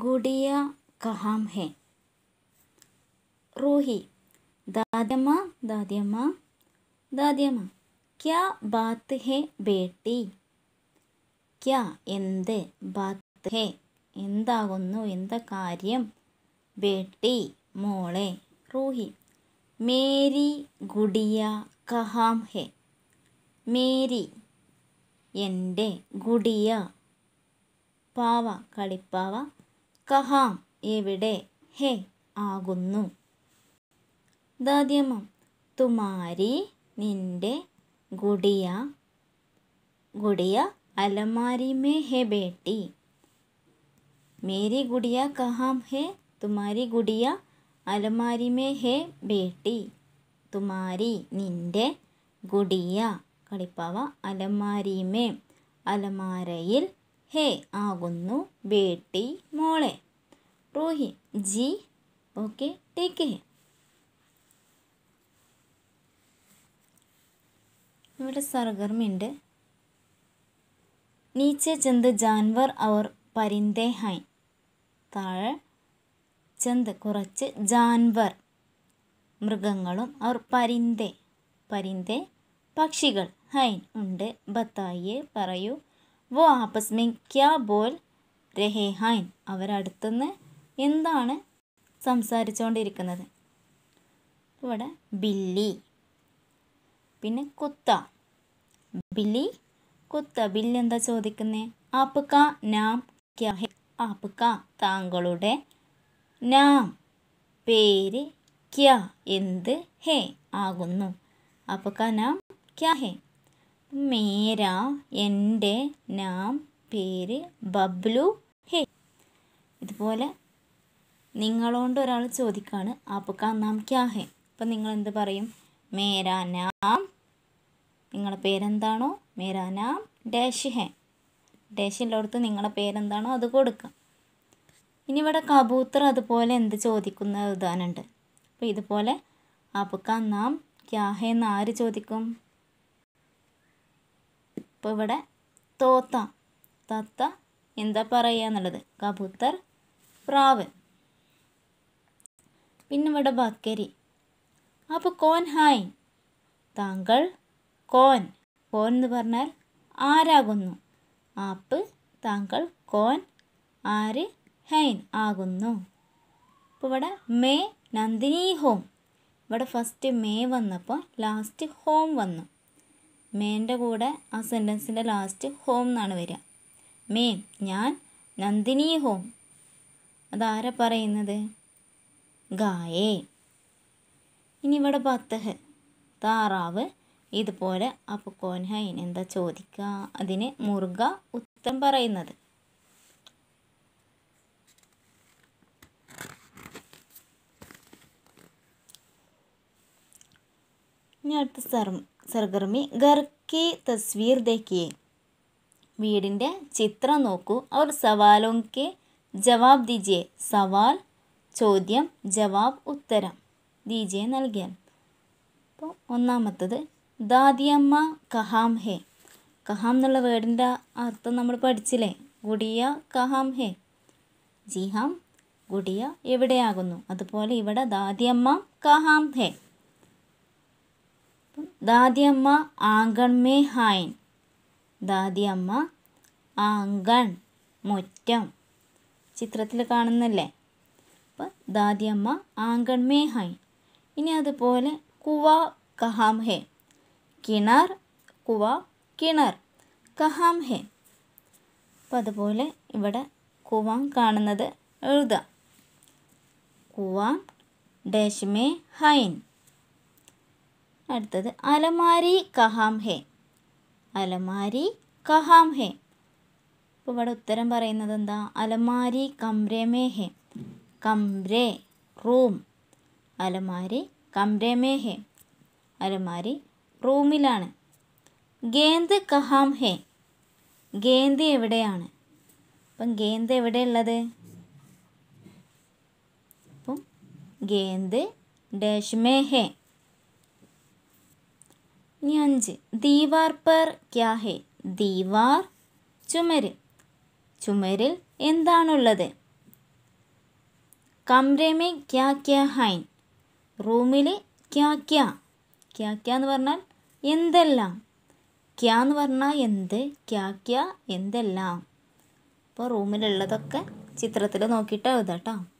ഗുഡിയ കഹാം ഹെ റൂഹി ദാദ്യമ്മ ദാദ്യമ്മ ദാദ്യമ്മ ക്യാ ബാത്ത് ഹെ ബേട്ടി ക്യാ എന്ത് ബാത്ത് ഹെ എന്താകുന്നു എന്താ കാര്യം ബേട്ടി മോളെ റൂഹി മേരി ഗുഡിയ കഹാം ഹെ മേരി എൻ്റെ ഗുഡിയ പാവ കളിപ്പാവ കഹാം എവിടെ ഹെ ആകുന്നു ദാദ്യമം തുമാരി നിന്റെ ഗുടിയ ഗുടിയ അലമാരി മേ ഹെ ബേട്ടി മേരി ഗുടിയ കഹാം ഹെ തുമാരി ഗുടിയ അലമാരി മേ ഹെ ബേട്ടി തുമാരി നിന്റെ ഗുടിയ കളിപ്പാവ അലമാരി മേ അലമാരയിൽ ഹേ ആകുന്നു ബേട്ടി മോളെ Rohi ji okay take care ഇവിടെ സർഗർമുണ്ട് നീച്ച ചന്ത് ജാൻവർ അവർ പരിന്തേ ഹൈ താഴെ ചന്ത് കുറച്ച് ജാൻവർ മൃഗങ്ങളും അവർ പരിന്തേ പരിന്തേ പക്ഷികൾ ഹൈൻ ഉണ്ട് ബത്തായിയെ പറയൂ വോ ആപസ്മി ക്യാ ബോൽ രഹേ ഹൈൻ അവരടുത്തുനിന്ന് എന്താണ് സംസാരിച്ചുകൊണ്ടിരിക്കുന്നത് ഇവിടെ ബില്ലി പിന്നെ കുത്ത ബില്ലി കുത്ത ബില്ലി എന്താ ചോദിക്കുന്നത് ആപ്ക നാം ക്യാ ഹെ താങ്കളുടെ നാം പേര് ക്യാ എന്ത് ഹേ ആകുന്നു ആപ്ക നാം ക്യാ ഹേ മേരാ എൻ്റെ നാം പേര് ബബ്ലു ഹേ ഇതുപോലെ നിങ്ങളോണ്ട് ഒരാൾ ചോദിക്കാണ് ആപ്പക്കാ നാം ക്യാ ഹേ അപ്പം നിങ്ങൾ എന്ത് പറയും മേരാ നാം നിങ്ങളുടെ പേരെന്താണോ മേരാ നാം ഡാഷ് ഹേ ഡാഷിലുള്ളടത്ത് നിങ്ങളുടെ പേരെന്താണോ അത് കൊടുക്കാം ഇനി ഇവിടെ കബൂത്തർ അതുപോലെ എന്ത് ചോദിക്കുന്ന എഴുതാനുണ്ട് അപ്പോൾ ഇതുപോലെ ആപ്പക്കാ നാം ക്യാ ഹേ എന്ന് ആര് ചോദിക്കും അപ്പോൾ ഇവിടെ തോത്ത തത്ത എന്താ പറയുക എന്നുള്ളത് കബൂത്തർ പ്രാവ് പിന്നെ ഇവിടെ ബക്കരി അപ്പോൾ കോൻ ഹായ് താങ്കൾ കോൻ കോൻ എന്ന് പറഞ്ഞാൽ ആരാകുന്നു ആപ്പ് താങ്കൾ കോൻ ആര് ഹൈൻ ആകുന്നു അപ്പോൾ ഇവിടെ മേ നന്ദിനി ഹോം ഇവിടെ ഫസ്റ്റ് മേ വന്നപ്പോൾ ലാസ്റ്റ് ഹോം വന്നു മേൻ്റെ കൂടെ ആ സെൻറ്റൻസിൻ്റെ ലാസ്റ്റ് ഹോം എന്നാണ് വരിക മേ ഞാൻ നന്ദിനി ഹോം അതാരാ പറയുന്നത് ഗായേ ഇനി ഇവിടെ പത്തഹ് താറാവ് ഇതുപോലെ അപ്പോൾ കോൻഹ എന്താ ചോദിക്കുക അതിന് മുറുക ഉത്തരം പറയുന്നത് ഇനി അടുത്ത സർമ്മ സർഗർമി ഗർക്കി തസ്വീർ ദേക്കിയെ വീടിൻ്റെ ചിത്രം നോക്കൂ അവർ സവാലോക്ക് ജവാബ് ദീജിയെ സവാൽ ചോദ്യം ജവാബ് ഉത്തരം ദീജിയെ നൽകിയാൽ അപ്പോൾ ഒന്നാമത്തത് ദാദിയമ്മ കഹാം ഹെ കഹാം എന്നുള്ള വേർഡിൻ്റെ അർത്ഥം നമ്മൾ പഠിച്ചില്ലേ ഗുഡിയ കഹാം ഹെ ജിഹാം ഗുഡിയ എവിടെയാകുന്നു അതുപോലെ ഇവിടെ ദാദിയമ്മ കഹാം ഹെ ദാദിയമ്മ ആങ്കൺ മേ ഹായൻ ദാദിയമ്മ ആങ്കൺ മുറ്റം ചിത്രത്തിൽ കാണുന്നല്ലേ അപ്പം ദാദിയമ്മ ആങ്കൺ മേ ഹൈൻ ഇനി അതുപോലെ കുവ കഹാം ഹെ കിണർ കുവ കിണർ കഹാം ഹെ അപ്പം അതുപോലെ ഇവിടെ കുവാം കാണുന്നത് എഴുതാം കുവാം ഡാഷ് ഹൈൻ അടുത്തത് അലമാരി കഹാം ഹെ അലമാരി കഹാം ഹെ ഇപ്പോൾ ഇവിടെ ഉത്തരം പറയുന്നത് എന്താ അലമാരി കംരമേ ഹെ കംരേ റൂം അലമാരി കംരമേ ഹെ അലമാരി റൂമിലാണ് ഗേന്ദ് കഹാം ഹെ ഗേന്ദ് എവിടെയാണ് അപ്പം ഗേന്ദ് എവിടെയുള്ളത് അപ്പം ഗേന്ദ് ഡേഷ്മേ ഹെ ഇനി അഞ്ച് ദീവാർ പർ ക്യാ ഹെ ദീവാർ ചുമര് ചുമരിൽ എന്താണുള്ളത് കംരമെ ക്യാ ക്യാ ഹൈൻ റൂമിൽ ക്യാ ക്യാ ക്യാ ക്യാ എന്ന് പറഞ്ഞാൽ എന്തെല്ലാം ക്യാ എന്ന് പറഞ്ഞാൽ എന്ത് ക്യാ ക്യാ എന്തെല്ലാം അപ്പോൾ റൂമിലുള്ളതൊക്കെ ചിത്രത്തിൽ നോക്കിയിട്ട് എഴുതാം കേട്ടോ